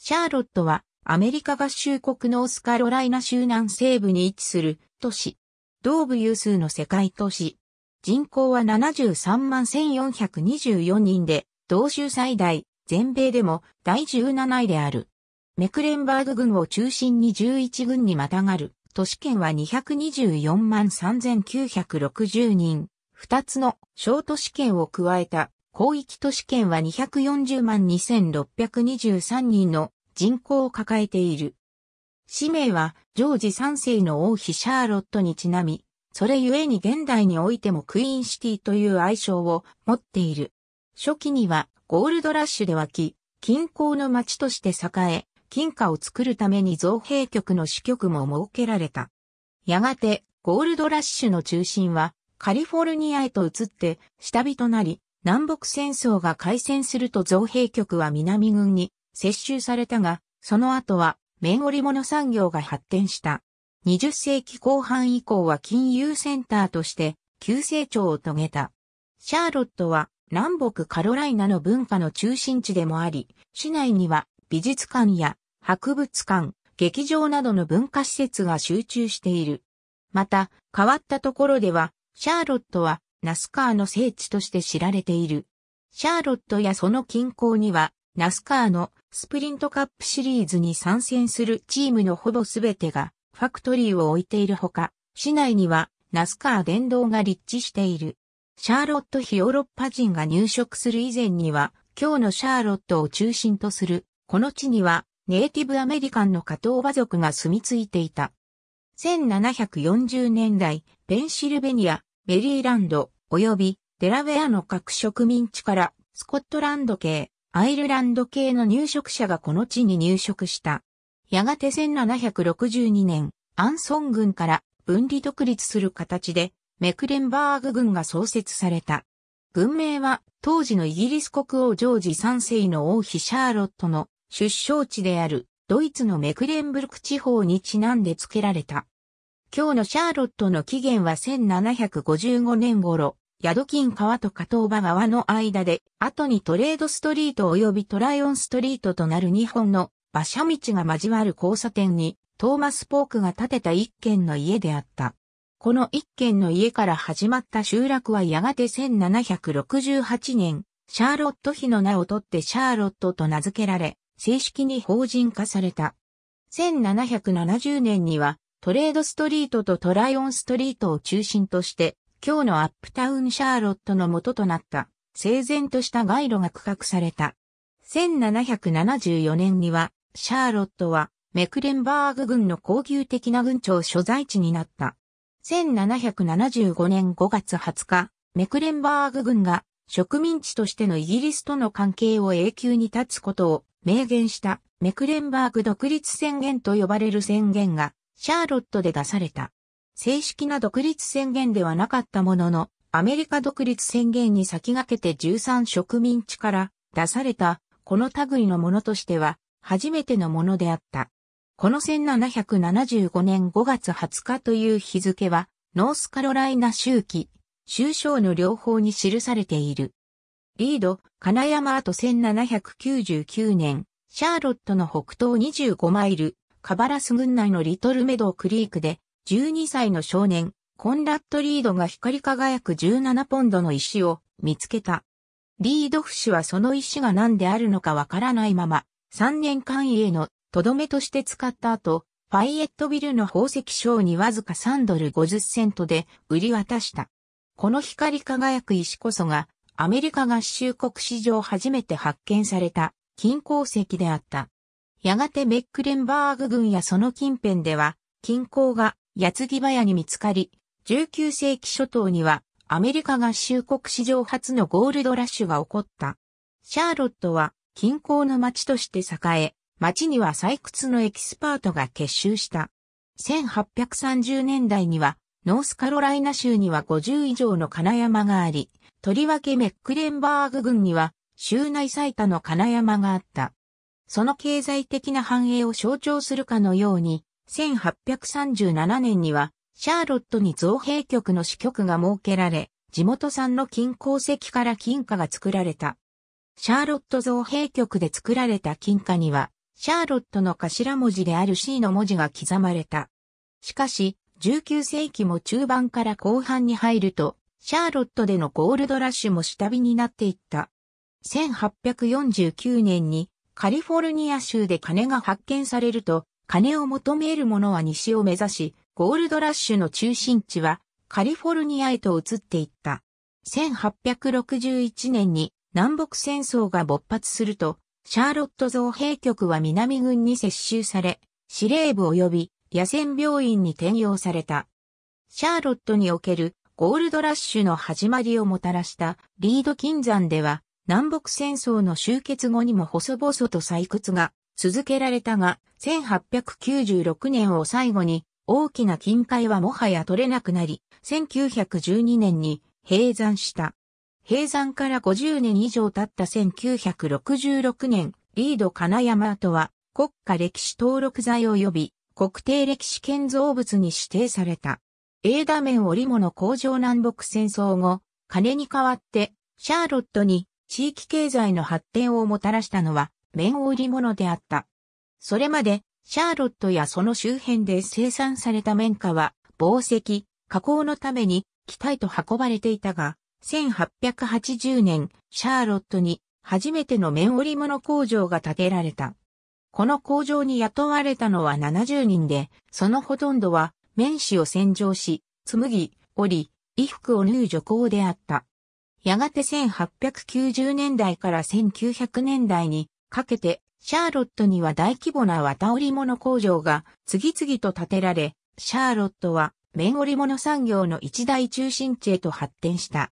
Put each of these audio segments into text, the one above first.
シャーロットはアメリカ合衆国ノースカロライナ州南西部に位置する都市。東部有数の世界都市。人口は73万1424人で、同州最大、全米でも第17位である。メクレンバーグ軍を中心に11軍にまたがる、都市圏は224万3960人、2つの小都市圏を加えた広域都市圏は240万2623人の人口を抱えている。氏名は、ジョージ3世の王妃シャーロットにちなみ、それゆえに現代においてもクイーンシティという愛称を持っている。初期にはゴールドラッシュで湧き、近郊の町として栄え、金貨を作るために造幣局の支局も設けられた。やがて、ゴールドラッシュの中心はカリフォルニアへと移って下火となり、南北戦争が開戦すると造幣局は南軍に接収されたが、その後は綿織物産業が発展した。20世紀後半以降は金融センターとして急成長を遂げた。シャーロットは南北カロライナの文化の中心地でもあり、市内には美術館や博物館、劇場などの文化施設が集中している。また、変わったところでは、シャーロットはナスカーの聖地として知られている。シャーロットやその近郊には、ナスカーのスプリントカップシリーズに参戦するチームのほぼすべてがファクトリーを置いているほか、市内にはナスカー電動が立地している。シャーロット非ヨーロッパ人が入植する以前には、今日のシャーロットを中心とする、この地にはネイティブアメリカンの加藤馬族が住み着いていた。1740年代、ペンシルベニア、メリーランド、及びデラウェアの各植民地からスコットランド系、アイルランド系の入植者がこの地に入植した。やがて1762年、アンソン軍から分離独立する形で、メクレンバーグ軍が創設された。軍名は当時のイギリス国王ジョージ3世の王妃シャーロットの出生地であるドイツのメクレンブルク地方にちなんで付けられた。今日のシャーロットの起源は1755年頃、ヤドキン川と加藤場川の間で、後にトレードストリート及びトライオンストリートとなる日本の馬車道が交わる交差点に、トーマス・ポークが建てた一軒の家であった。この一軒の家から始まった集落はやがて1768年、シャーロット妃の名を取ってシャーロットと名付けられ、正式に法人化された。1770年にはトレードストリートとトライオンストリートを中心として、今日のアップタウンシャーロットの元となった、整然とした街路が区画された。1774年には、シャーロットは、メクレンバーグ軍の高級的な軍庁所在地になった。1775年5月20日、メクレンバーグ軍が植民地としてのイギリスとの関係を永久に断つことを明言したメクレンバーグ独立宣言と呼ばれる宣言がシャーロットで出された。正式な独立宣言ではなかったものの、アメリカ独立宣言に先駆けて13植民地から出された、この類のものとしては、初めてのものであった。この1775年5月20日という日付は、ノースカロライナ周期、州章の両方に記されている。リード、金山跡1799年、シャーロットの北東25マイル、カバラス軍内のリトルメドークリークで、12歳の少年、コンラッド・リードが光り輝く17ポンドの石を見つけた。リードフ氏はその石が何であるのかわからないまま、3年間へのとどめとして使った後、ファイエットビルの宝石商にわずか3ドル50セントで売り渡した。この光り輝く石こそが、アメリカ合衆国史上初めて発見された金鉱石であった。やがてメックレンバーグ軍やその近辺では、近郊が矢継ぎ早に見つかり、19世紀初頭にはアメリカ合衆国史上初のゴールドラッシュが起こった。シャーロットは近郊の町として栄え、町には採掘のエキスパートが結集した。1830年代にはノースカロライナ州には50以上の金山があり、とりわけメックレンバーグ軍には州内最多の金山があった。その経済的な繁栄を象徴するかのように、1837年には、シャーロットに造幣局の支局が設けられ、地元産の金鉱石から金貨が作られた。シャーロット造幣局で作られた金貨には、シャーロットの頭文字である C の文字が刻まれた。しかし、19世紀も中盤から後半に入ると、シャーロットでのゴールドラッシュも下火になっていった。1849年にカリフォルニア州で金が発見されると、金を求める者は西を目指し、ゴールドラッシュの中心地はカリフォルニアへと移っていった。1861年に南北戦争が勃発すると、シャーロット造兵局は南軍に接収され、司令部及び野戦病院に転用された。シャーロットにおけるゴールドラッシュの始まりをもたらしたリード金山では南北戦争の終結後にも細々と採掘が続けられたが、1896年を最後に大きな金塊はもはや取れなくなり、1912年に閉山した。閉山から50年以上経った1966年、リード金山跡は国家歴史登録財及び国定歴史建造物に指定された。英画面織物工場南北戦争後、金に代わってシャーロットに地域経済の発展をもたらしたのは、綿織物であった。それまで、シャーロットやその周辺で生産された綿花は、紡績、加工のために、機体と運ばれていたが、1880年、シャーロットに、初めての綿織物工場が建てられた。この工場に雇われたのは70人で、そのほとんどは、綿紙を洗浄し、紡ぎ、織り、衣服を縫う女工であった。やがて1890年代から1900年代にかけて、シャーロットには大規模な綿織物工場が次々と建てられ、シャーロットは綿織物産業の一大中心地へと発展した。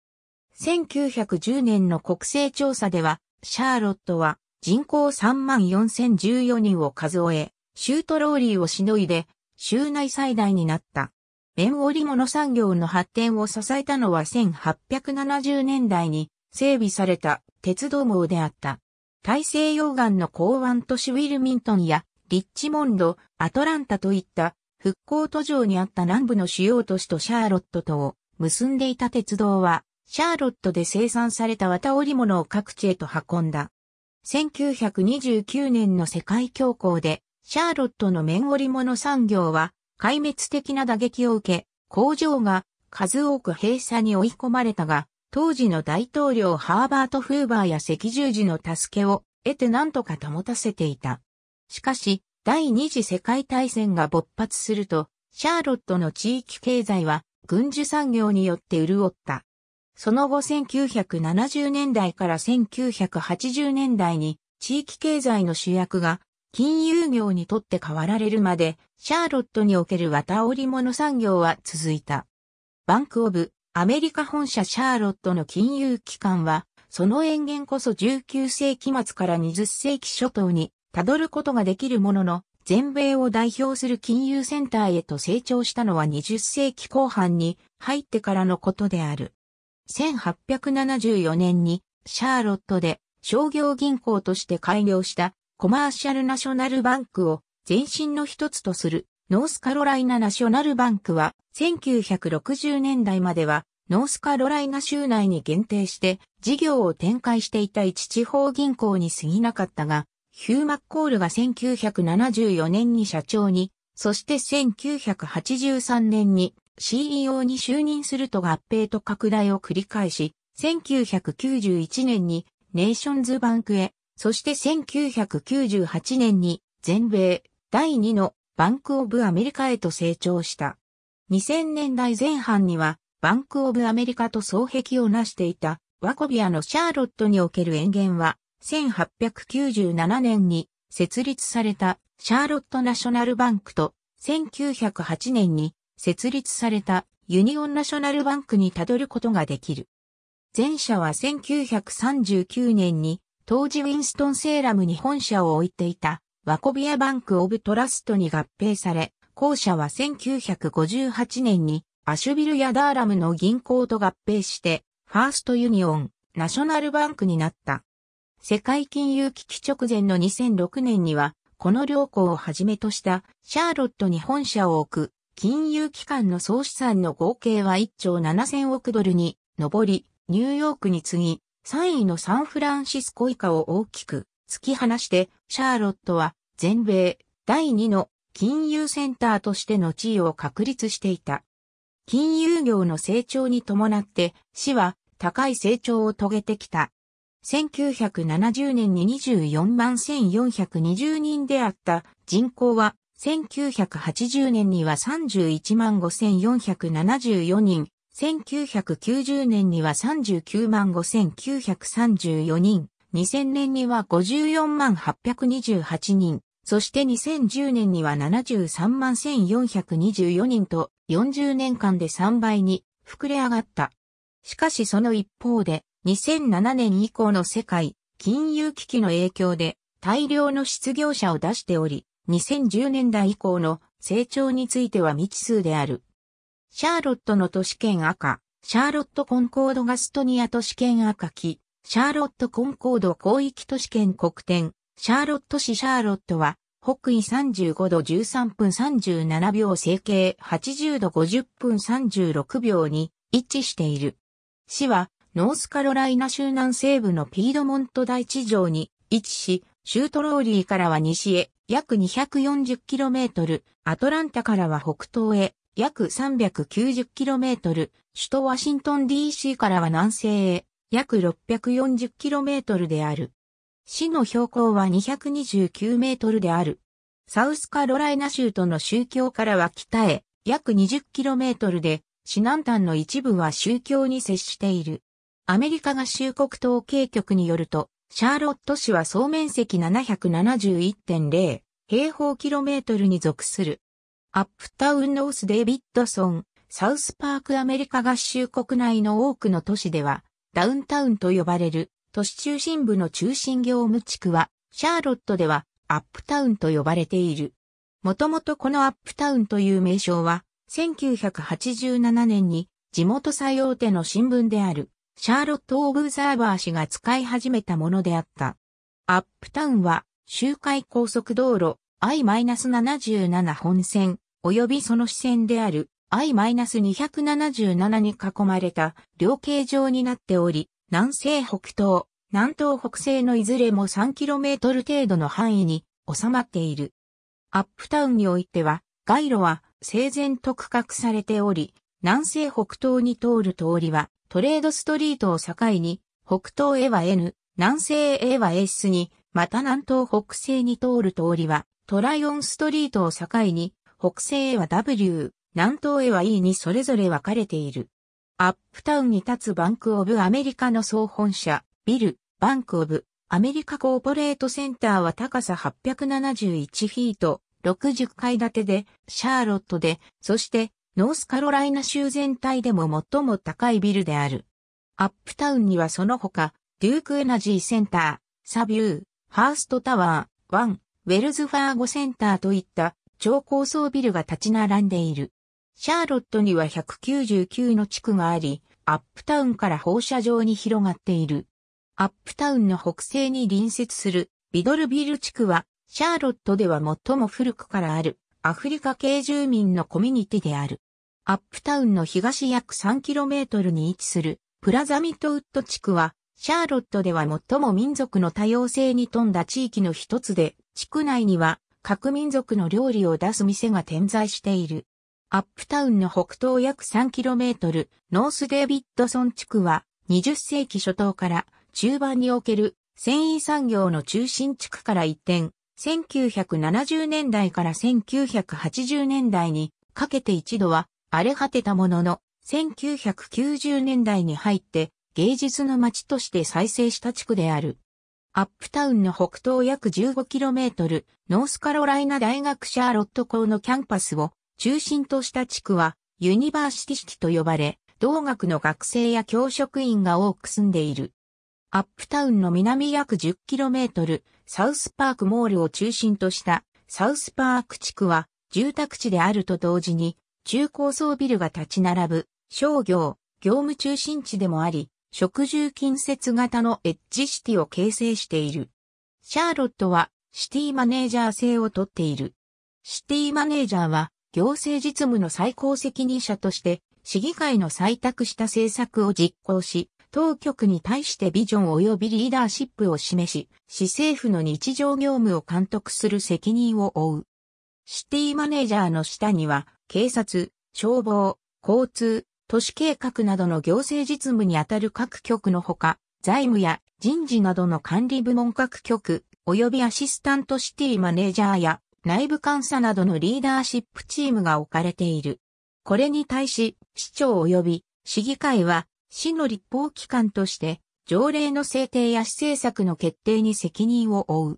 1910年の国勢調査では、シャーロットは人口34,014人を数え、シュートローリーをしのいで、州内最大になった。綿織物産業の発展を支えたのは1870年代に整備された鉄道網であった。大西洋岸の港湾都市ウィルミントンやリッチモンド、アトランタといった復興途上にあった南部の主要都市とシャーロットとを結んでいた鉄道は、シャーロットで生産された綿織物を各地へと運んだ。1929年の世界恐慌で、シャーロットの綿織物産業は壊滅的な打撃を受け、工場が数多く閉鎖に追い込まれたが、当時の大統領ハーバート・フーバーや赤十字の助けを得て何とか保たせていた。しかし、第二次世界大戦が勃発すると、シャーロットの地域経済は軍需産業によって潤った。その後1970年代から1980年代に地域経済の主役が金融業にとって変わられるまで、シャーロットにおける綿織物産業は続いた。バンクオブ、アメリカ本社シャーロットの金融機関は、その延元こそ19世紀末から20世紀初頭に辿ることができるものの、全米を代表する金融センターへと成長したのは20世紀後半に入ってからのことである。1874年にシャーロットで商業銀行として開業したコマーシャルナショナルバンクを前身の一つとするノースカロライナナショナルバンクは1960年代まではノースカロライナ州内に限定して事業を展開していた一地方銀行に過ぎなかったが、ヒューマッコールが1974年に社長に、そして1983年に CEO に就任すると合併と拡大を繰り返し、1991年にネーションズバンクへそして1998年に全米第2のバンクオブアメリカへと成長した。2000年代前半にはバンクオブアメリカと双璧をなしていたワコビアのシャーロットにおける園芸は1897年に設立されたシャーロットナショナルバンクと1908年に設立されたユニオンナショナルバンクにたどることができる。前者は1939年に当時ウィンストンセーラムに本社を置いていた、ワコビアバンク・オブ・トラストに合併され、後者は1958年にアシュビルヤダーラムの銀行と合併して、ファーストユニオン、ナショナルバンクになった。世界金融危機直前の2006年には、この両校をはじめとしたシャーロットに本社を置く金融機関の総資産の合計は1兆7000億ドルに上り、ニューヨークに次ぎ、3位のサンフランシスコ以下を大きく突き放して、シャーロットは全米第2の金融センターとしての地位を確立していた。金融業の成長に伴って市は高い成長を遂げてきた。1970年に24万1420人であった人口は1980年には31万5474人、1990年には39万5934人、2000年には54万828人、そして2010年には73万1424人と40年間で3倍に膨れ上がった。しかしその一方で2007年以降の世界金融危機の影響で大量の失業者を出しており、2010年代以降の成長については未知数である。シャーロットの都市圏赤、シャーロットコンコードガストニア都市圏赤木、シャーロットコンコード広域都市圏黒点、シャーロット市シャーロットは、北緯35度13分37秒整形80度50分36秒に位置している。市は、ノースカロライナ州南西部のピードモント大地上に位置し、シュートローリーからは西へ約 240km、アトランタからは北東へ約 390km、首都ワシントン DC からは南西へ、約 640km である。市の標高は229メートルである。サウスカロライナ州との宗教からは北へ約20キロメートルで、市南端の一部は宗教に接している。アメリカ合衆国統計局によると、シャーロット市は総面積771.0平方キロメートルに属するアップタウンノース・デイビッドソン、サウスパークアメリカ合衆国内の多くの都市では、ダウンタウンと呼ばれる都市中心部の中心業務地区は、シャーロットではアップタウンと呼ばれている。もともとこのアップタウンという名称は、1987年に地元最大手の新聞である、シャーロット・オブザーバー氏が使い始めたものであった。アップタウンは、周回高速道路 I-77 本線及びその支線である I-277 に囲まれた量形状になっており、南西北東、南東北西のいずれも 3km 程度の範囲に収まっている。アップタウンにおいては、街路は整然と区画されており、南西北東に通る通りはトレードストリートを境に、北東へは N、南西へは S に、また南東北西に通る通りはトライオンストリートを境に、北西へは W、南東へは E にそれぞれ分かれている。アップタウンに立つバンクオブアメリカの総本社、ビル、バンクオブアメリカコーポレートセンターは高さ871フィート、60階建てで、シャーロットで、そしてノースカロライナ州全体でも最も高いビルである。アップタウンにはその他、デュークエナジーセンター、サビュー、ハーストタワー、ワン、ウェルズファーゴセンターといった超高層ビルが立ち並んでいる。シャーロットには199の地区があり、アップタウンから放射状に広がっている。アップタウンの北西に隣接するビドルビル地区は、シャーロットでは最も古くからあるアフリカ系住民のコミュニティである。アップタウンの東約 3km に位置するプラザミッウッド地区は、シャーロットでは最も民族の多様性に富んだ地域の一つで、地区内には各民族の料理を出す店が点在している。アップタウンの北東約 3km ノースデービッドソン地区は20世紀初頭から中盤における繊維産業の中心地区から一転、1970年代から1980年代にかけて一度は荒れ果てたものの、1990年代に入って芸術の街として再生した地区である。アップタウンの北東約 15km、ノースカロライナ大学シャーロット校のキャンパスを中心とした地区はユニバーシティシティと呼ばれ、同学の学生や教職員が多く住んでいる。アップタウンの南約 10km、サウスパークモールを中心としたサウスパーク地区は住宅地であると同時に中高層ビルが立ち並ぶ商業、業務中心地でもあり、食住近接型のエッジシティを形成している。シャーロットはシティマネージャー制をとっている。シティマネージャーは行政実務の最高責任者として市議会の採択した政策を実行し、当局に対してビジョン及びリーダーシップを示し、市政府の日常業務を監督する責任を負う。シティマネージャーの下には、警察、消防、交通、都市計画などの行政実務にあたる各局のほか、財務や人事などの管理部門各局、及びアシスタントシティマネージャーや内部監査などのリーダーシップチームが置かれている。これに対し、市長及び市議会は、市の立法機関として、条例の制定や施政策の決定に責任を負う。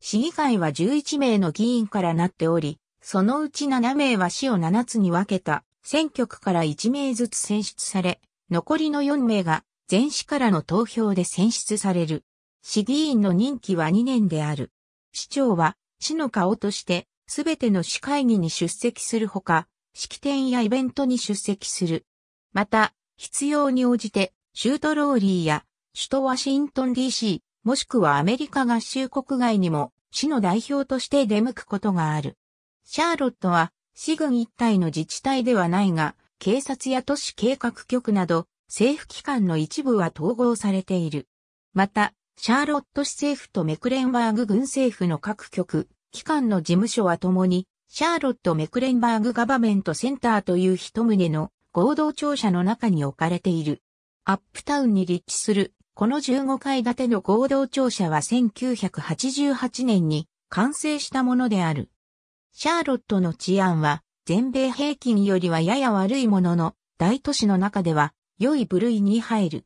市議会は11名の議員からなっており、そのうち7名は市を7つに分けた選挙区から1名ずつ選出され、残りの4名が全市からの投票で選出される。市議員の任期は2年である。市長は市の顔としてすべての市会議に出席するほか、式典やイベントに出席する。また、必要に応じて、シュートローリーや、首都ワシントン DC、もしくはアメリカ合衆国外にも、市の代表として出向くことがある。シャーロットは、市郡一体の自治体ではないが、警察や都市計画局など、政府機関の一部は統合されている。また、シャーロット市政府とメクレンバーグ軍政府の各局、機関の事務所はともに、シャーロット・メクレンバーグ・ガバメント・センターという一棟の合同庁舎の中に置かれている。アップタウンに立地する、この15階建ての合同庁舎は1988年に完成したものである。シャーロットの治安は全米平均よりはやや悪いものの、大都市の中では良い部類に入る。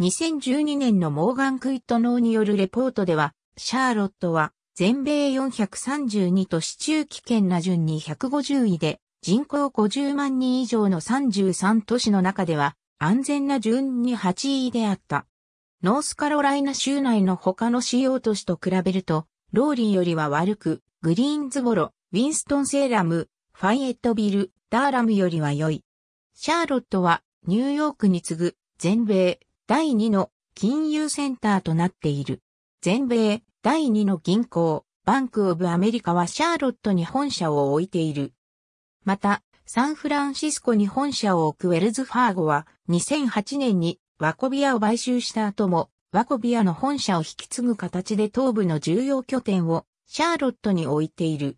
2012年のモーガン・クイットノーによるレポートでは、シャーロットは全米432都市中期圏な順に150位で、人口50万人以上の33都市の中では安全な順に8位であった。ノースカロライナ州内の他の主要都市と比べると、ローリーよりは悪く、グリーンズボロ、ウィンストン・セーラム、ファイエットビル、ダーラムよりは良い。シャーロットはニューヨークに次ぐ全米第2の金融センターとなっている。全米第2の銀行、バンクオブアメリカはシャーロットに本社を置いている。また、サンフランシスコに本社を置くウェルズ・ファーゴは2008年にワコビアを買収した後もワコビアの本社を引き継ぐ形で東部の重要拠点をシャーロットに置いている。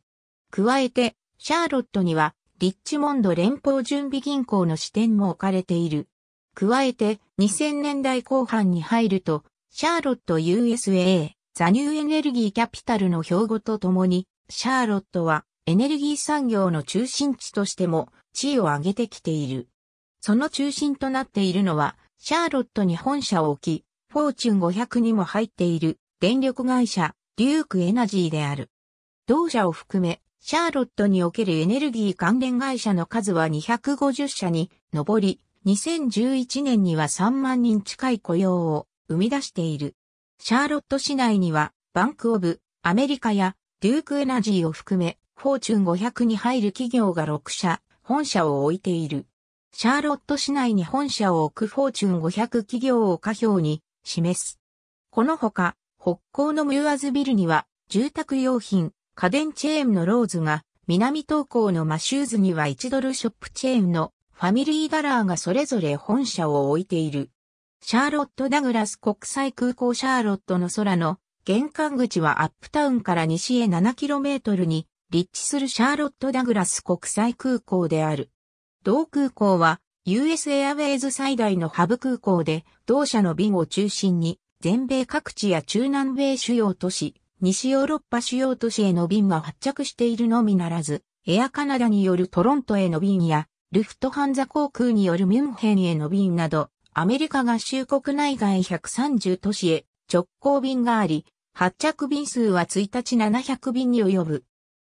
加えて、シャーロットには、リッチモンド連邦準備銀行の支店も置かれている。加えて、2000年代後半に入ると、シャーロット USA、ザニューエネルギーキャピタルの標語とともに、シャーロットはエネルギー産業の中心地としても地位を上げてきている。その中心となっているのは、シャーロットに本社を置き、フォーチュン500にも入っている電力会社、デュークエナジーである。同社を含め、シャーロットにおけるエネルギー関連会社の数は250社に上り、2011年には3万人近い雇用を生み出している。シャーロット市内には、バンクオブ、アメリカや、デュークエナジーを含め、フォーチュン500に入る企業が6社、本社を置いている。シャーロット市内に本社を置くフォーチュン500企業を下表に示す。このほか、北港のムーアズビルには、住宅用品、家電チェーンのローズが、南東港のマシューズには1ドルショップチェーンのファミリーガラーがそれぞれ本社を置いている。シャーロット・ダグラス国際空港シャーロットの空の玄関口はアップタウンから西へ 7km に立地するシャーロット・ダグラス国際空港である。同空港は US エアウェイズ最大のハブ空港で同社の便を中心に全米各地や中南米主要都市西ヨーロッパ主要都市への便が発着しているのみならず、エアカナダによるトロントへの便や、ルフトハンザ航空によるミュンヘンへの便など、アメリカ合衆国内外130都市へ直行便があり、発着便数は1日700便に及ぶ。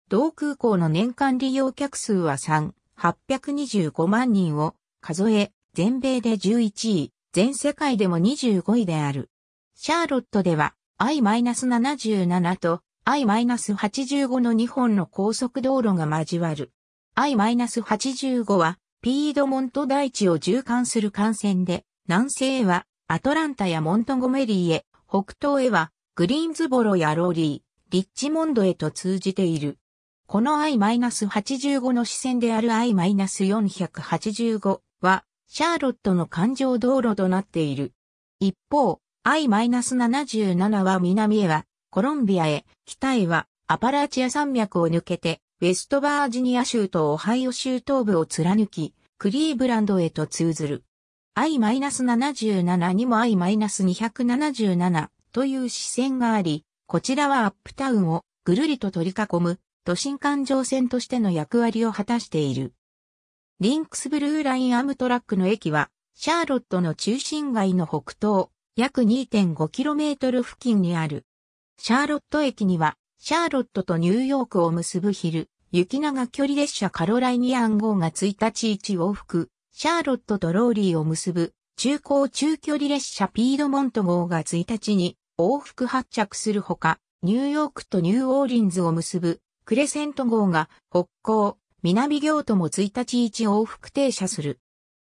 同空港の年間利用客数は3、825万人を数え、全米で11位、全世界でも25位である。シャーロットでは、I-77 と I-85 の2本の高速道路が交わる。I-85 はピードモント大地を縦貫する幹線で、南西へはアトランタやモントゴメリーへ、北東へはグリーンズボロやローリー、リッチモンドへと通じている。この I-85 の支線である I-485 は、シャーロットの環状道路となっている。一方、I-77 は南へはコロンビアへ、北へはアパラチア山脈を抜けて、ウェストバージニア州とオハイオ州東部を貫き、クリーブランドへと通ずる。I-77 にも I-277 という支線があり、こちらはアップタウンをぐるりと取り囲む都心環状線としての役割を果たしている。リンクスブルーラインアムトラックの駅は、シャーロットの中心街の北東、約 2.5km 付近にある。シャーロット駅には、シャーロットとニューヨークを結ぶ昼、雪長距離列車カロライニアン号が1日1往復、シャーロットとローリーを結ぶ中高中距離列車ピードモント号が1日に往復発着するほか、ニューヨークとニューオーリンズを結ぶクレセント号が北港、南行とも1日1往復停車する。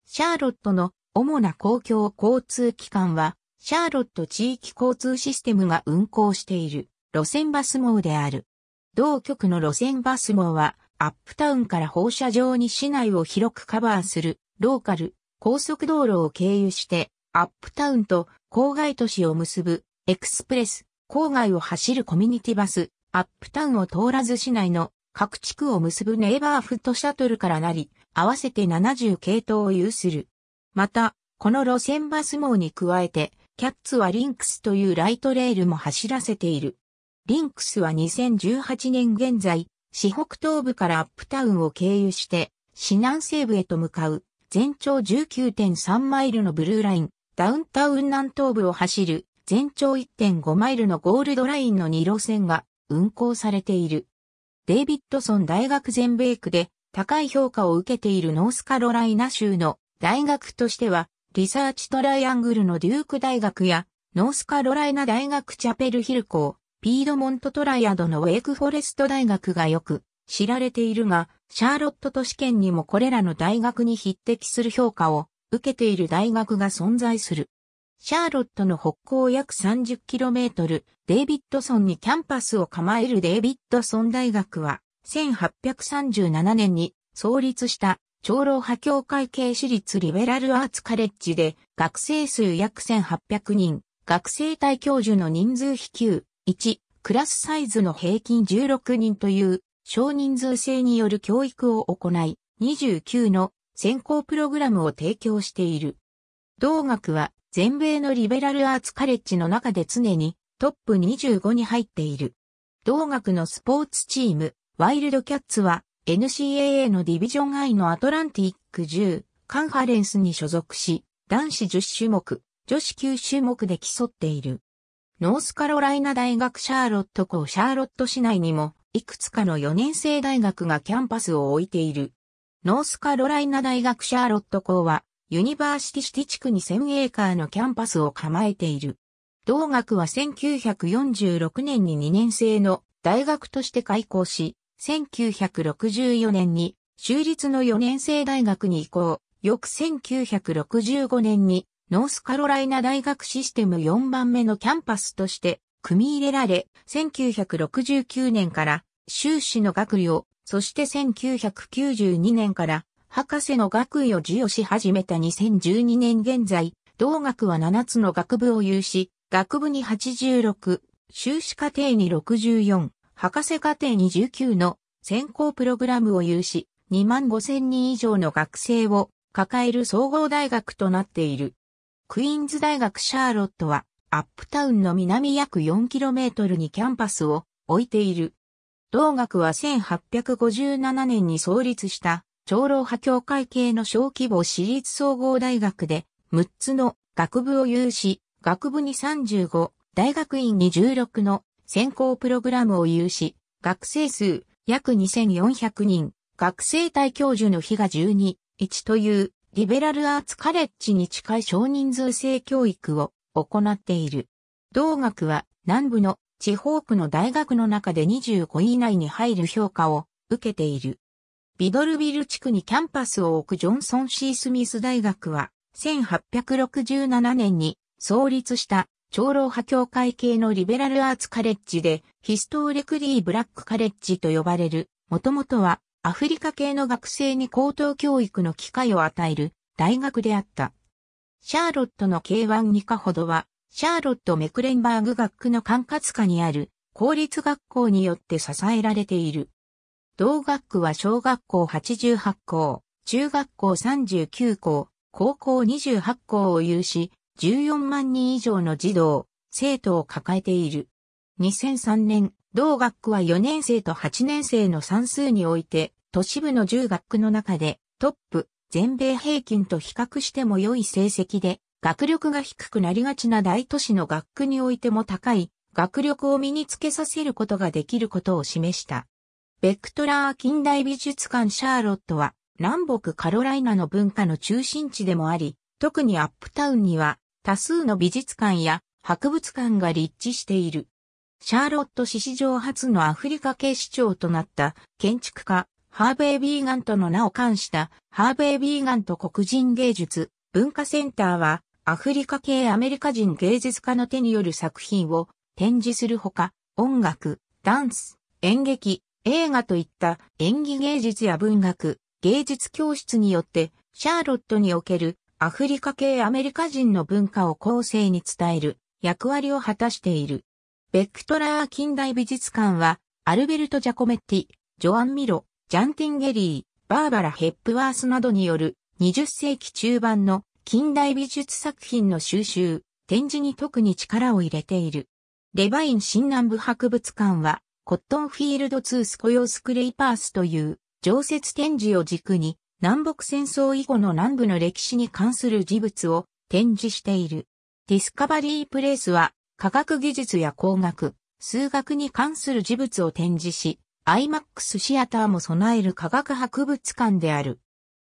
シャーロットの主な公共交通機関はシャーロット地域交通システムが運行している路線バス網である。同局の路線バス網は、アップタウンから放射状に市内を広くカバーするローカル、高速道路を経由して、アップタウンと郊外都市を結ぶエクスプレス、郊外を走るコミュニティバス、アップタウンを通らず市内の各地区を結ぶネイバーフットシャトルからなり、合わせて70系統を有する。また、この路線バス網に加えて、キャッツはリンクスというライトレールも走らせている。リンクスは2018年現在、市北東部からアップタウンを経由して、市南西部へと向かう、全長19.3マイルのブルーライン、ダウンタウン南東部を走る、全長1.5マイルのゴールドラインの2路線が運行されている。デイビッドソン大学全米区で高い評価を受けているノースカロライナ州の大学としてはリサーチトライアングルのデューク大学や、ノースカロライナ大学チャペルヒル校、ピードモントトライアドのウェイクフォレスト大学がよく知られているが、シャーロット都市圏にもこれらの大学に匹敵する評価を受けている大学が存在する。シャーロットの北高約 30km、デイビッドソンにキャンパスを構えるデイビッドソン大学は、1837年に創立した長老派教会系私立リベラルアーツカレッジで学生数約1800人、学生対教授の人数比給1、クラスサイズの平均16人という少人数制による教育を行い、29の専攻プログラムを提供している。同学は全米のリベラルアーツカレッジの中で常にトップ25に入っている。同学のスポーツチーム、ワイルドキャッツは NCAA のディビジョン I のアトランティック10カンファレンスに所属し、男子10種目、女子9種目で競っている。ノースカロライナ大学シャーロット校シャーロット市内にも、いくつかの4年生大学がキャンパスを置いている。ノースカロライナ大学シャーロット校は、ユニバーシティシティ地区に1000エーカーのキャンパスを構えている。同学は1946年に2年生の大学として開校し、1964年に州立の4年生大学に移行、翌1965年にノースカロライナ大学システム4番目のキャンパスとして組み入れられ、1969年から修士の学位を、そして1992年から博士の学位を授与し始めた2012年現在、同学は7つの学部を有し、学部に86、修士課程に64、博士課程に19の専攻プログラムを有し、2万5千人以上の学生を抱える総合大学となっている。クイーンズ大学シャーロットは、アップタウンの南約 4km にキャンパスを置いている。同学は1857年に創立した長老派協会系の小規模私立総合大学で6つの学部を有し、学部に35、大学院に16の専攻プログラムを有し、学生数約2400人、学生対教授の日が12、1というリベラルアーツカレッジに近い少人数制教育を行っている。同学は南部の地方区の大学の中で25位以内に入る評価を受けている。ビドルビル地区にキャンパスを置くジョンソン・シー・スミス大学は1867年に創立した長老派協会系のリベラルアーツカレッジで、ヒストーレクリーブラックカレッジと呼ばれる、もともとはアフリカ系の学生に高等教育の機会を与える大学であった。シャーロットの K1 2課ほどは、シャーロット・メクレンバーグ学区の管轄下にある公立学校によって支えられている。同学区は小学校88校、中学校39校、高校28校を有し、14万人以上の児童、生徒を抱えている。2003年、同学区は4年生と8年生の算数において、都市部の10学区の中でトップ、全米平均と比較しても良い成績で、学力が低くなりがちな大都市の学区においても高い学力を身につけさせることができることを示した。ベクトラー近代美術館シャーロットは南北カロライナの文化の中心地でもあり、特にアップタウンには多数の美術館や博物館が立地している。シャーロット市史上初のアフリカ系市長となった建築家、ハーベイ・ビーガンとの名を冠したハーベイ・ビーガンと黒人芸術文化センターはアフリカ系アメリカ人芸術家の手による作品を展示するほか、音楽、ダンス、演劇、映画といった演技芸術や文学、芸術教室によってシャーロットにおけるアフリカ系アメリカ人の文化を後世に伝える役割を果たしている。ベックトラー近代美術館は、アルベルト・ジャコメッティ、ジョアン・ミロ、ジャンティン・ゲリー、バーバラ・ヘップワースなどによる20世紀中盤の近代美術作品の収集、展示に特に力を入れている。デバイン新南部博物館は、コットンフィールド2スコヨスクレイパースという常設展示を軸に南北戦争以後の南部の歴史に関する事物を展示している。ディスカバリープレイスは科学技術や工学、数学に関する事物を展示し、IMAX シアターも備える科学博物館である。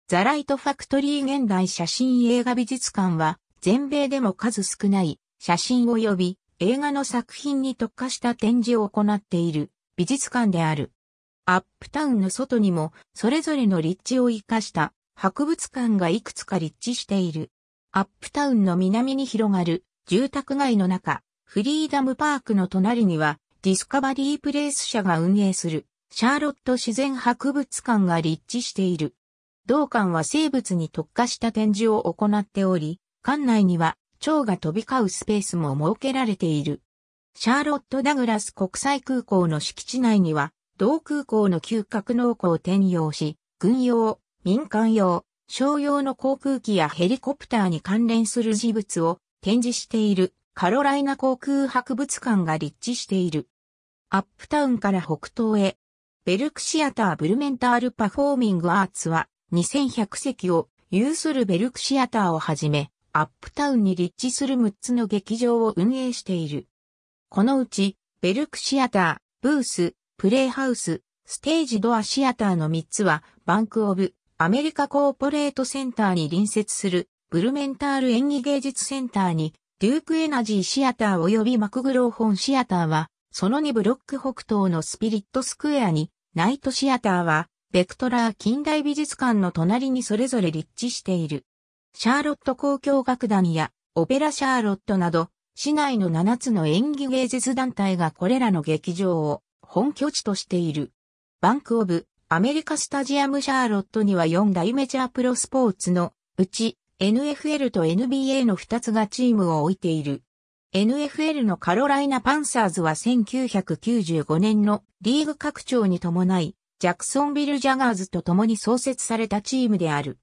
ザライトファクトリー現代写真映画美術館は全米でも数少ない写真及び映画の作品に特化した展示を行っている美術館である。アップタウンの外にも、それぞれの立地を活かした博物館がいくつか立地している。アップタウンの南に広がる住宅街の中、フリーダムパークの隣にはディスカバリープレイス社が運営するシャーロット自然博物館が立地している。同館は生物に特化した展示を行っており、館内には蝶が飛び交うスペースも設けられている。シャーロット・ダグラス国際空港の敷地内には同空港の旧格納庫を転用し、軍用、民間用、商用の航空機やヘリコプターに関連する事物を展示しているカロライナ航空博物館が立地している。アップタウンから北東へ。ベルクシアターブルメンタールパフォーミングアーツは2100席を有するベルクシアターをはじめ、アップタウンに立地する6つの劇場を運営している。このうち、ベルクシアター、ブース、プレイハウス、ステージドアシアターの3つは、バンクオブ、アメリカコーポレートセンターに隣接する、ブルメンタール演技芸術センターに、デュークエナジーシアター及びマクグローホンシアターは、その2ブロック北東のスピリットスクエアに、ナイトシアターは、ベクトラー近代美術館の隣にそれぞれ立地している。シャーロット交響楽団やオペラシャーロットなど、市内の7つの演技芸術団体がこれらの劇場を本拠地としている。バンクオブアメリカスタジアムシャーロットには4大メジャープロスポーツのうち NFL と NBA の2つがチームを置いている。NFL のカロライナパンサーズは1995年のリーグ拡張に伴い、ジャクソンビル・ジャガーズと共に創設されたチームである。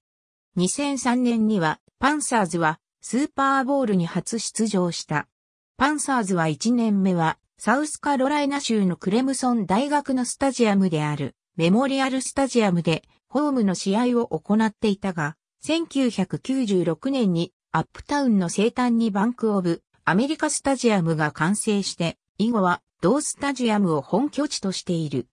2003年にはパンサーズはスーパーボールに初出場した。パンサーズは1年目はサウスカロライナ州のクレムソン大学のスタジアムであるメモリアルスタジアムでホームの試合を行っていたが、1996年にアップタウンの生誕にバンクオブアメリカスタジアムが完成して、以後は同スタジアムを本拠地としている。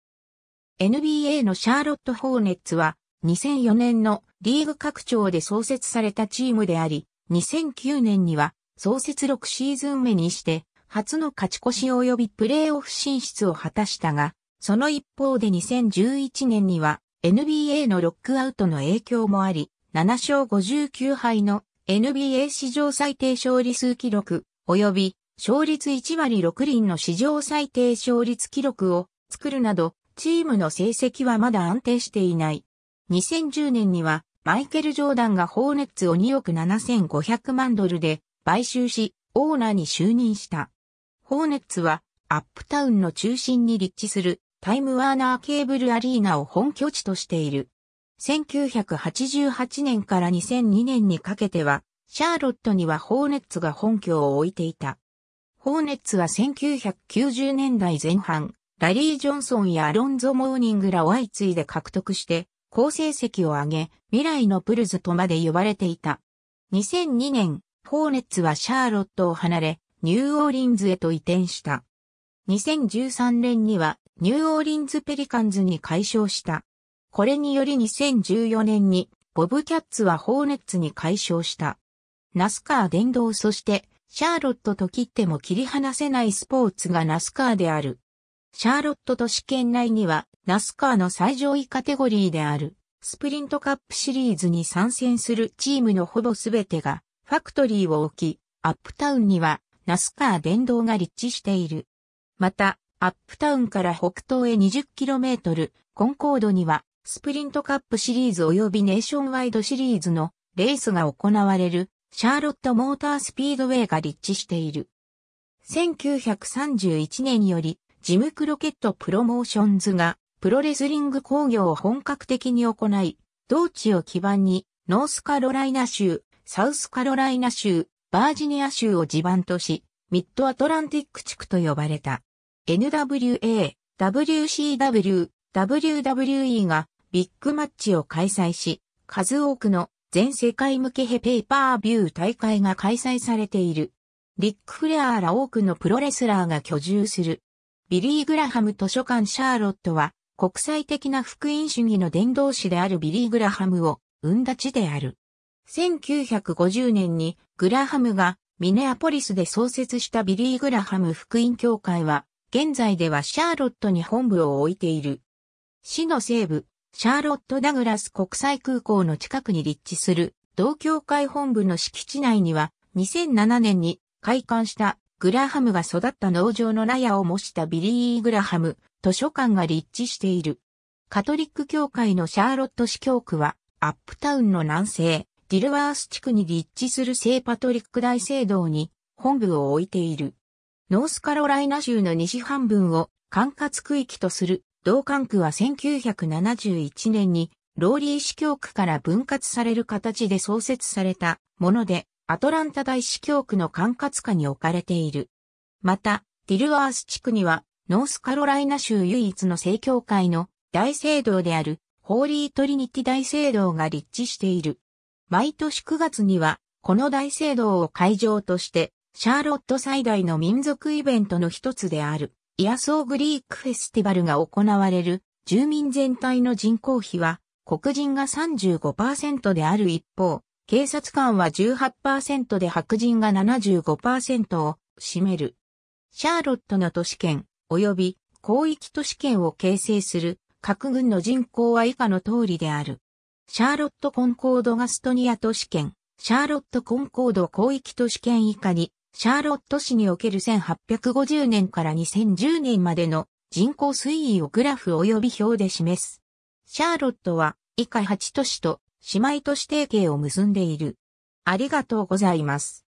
NBA のシャーロット・ホーネッツは2004年のリーグ拡張で創設されたチームであり、2009年には創設6シーズン目にして初の勝ち越し及びプレーオフ進出を果たしたが、その一方で2011年には NBA のロックアウトの影響もあり、7勝59敗の NBA 史上最低勝利数記録、及び勝率1割6厘の史上最低勝率記録を作るなど、チームの成績はまだ安定していない。2010年には、マイケル・ジョーダンがホーネッツを2億7500万ドルで買収し、オーナーに就任した。ホーネッツはアップタウンの中心に立地するタイムワーナーケーブルアリーナを本拠地としている。1988年から2002年にかけては、シャーロットにはホーネッツが本拠を置いていた。ホーネッツは1990年代前半、ラリー・ジョンソンやアロンゾ・モーニングらを相次いで獲得して、好成績を上げ、未来のプルズとまで呼ばれていた。2002年、ホーネッツはシャーロットを離れ、ニューオーリンズへと移転した。2013年にはニューオーリンズペリカンズに解消した。これにより2014年にボブキャッツはホーネッツに解消した。ナスカー伝道そしてシャーロットと切っても切り離せないスポーツがナスカーである。シャーロット都市験内にはナスカーの最上位カテゴリーであるスプリントカップシリーズに参戦するチームのほぼすべてがファクトリーを置き、アップタウンにはナスカー電動が立地している。また、アップタウンから北東へ 20km、コンコードには、スプリントカップシリーズ及びネーションワイドシリーズのレースが行われる、シャーロットモータースピードウェイが立地している。1931年より、ジムクロケットプロモーションズが、プロレスリング工業を本格的に行い、同地を基盤に、ノースカロライナ州、サウスカロライナ州、バージニア州を地盤とし、ミッドアトランティック地区と呼ばれた。NWA、WCW、WWE がビッグマッチを開催し、数多くの全世界向けヘペーパービュー大会が開催されている。リック・フレアーら多くのプロレスラーが居住する。ビリー・グラハム図書館シャーロットは国際的な福音主義の伝道師であるビリー・グラハムを生んだ地である。1950年にグラハムがミネアポリスで創設したビリー・グラハム福音教会は、現在ではシャーロットに本部を置いている。市の西部、シャーロット・ダグラス国際空港の近くに立地する同教会本部の敷地内には、2007年に開館したグラハムが育った農場の納屋を模したビリー・グラハム図書館が立地している。カトリック教会のシャーロット市教区は、アップタウンの南西、ディルワース地区に立地する聖パトリック大聖堂に本部を置いている。ノースカロライナ州の西半分を管轄区域とする同管区は1971年にローリー司教区から分割される形で創設されたもので、アトランタ大司教区の管轄下に置かれている。また、ディルワース地区には、ノースカロライナ州唯一の聖教会の大聖堂である、ホーリートリニティ大聖堂が立地している。毎年9月には、この大聖堂を会場として、シャーロット最大の民族イベントの一つである、イアソーグリークフェスティバルが行われる、住民全体の人口比は、黒人が35%である一方、警察官は18%で白人が75%を占める。シャーロットの都市圏及び広域都市圏を形成する各軍の人口は以下の通りである。シャーロットコンコードガストニア都市圏、シャーロットコンコード広域都市圏以下に、シャーロット市における1850年から2010年までの人口推移をグラフ及び表で示す。シャーロットは以下8都市と姉妹都市提携を結んでいる。ありがとうございます。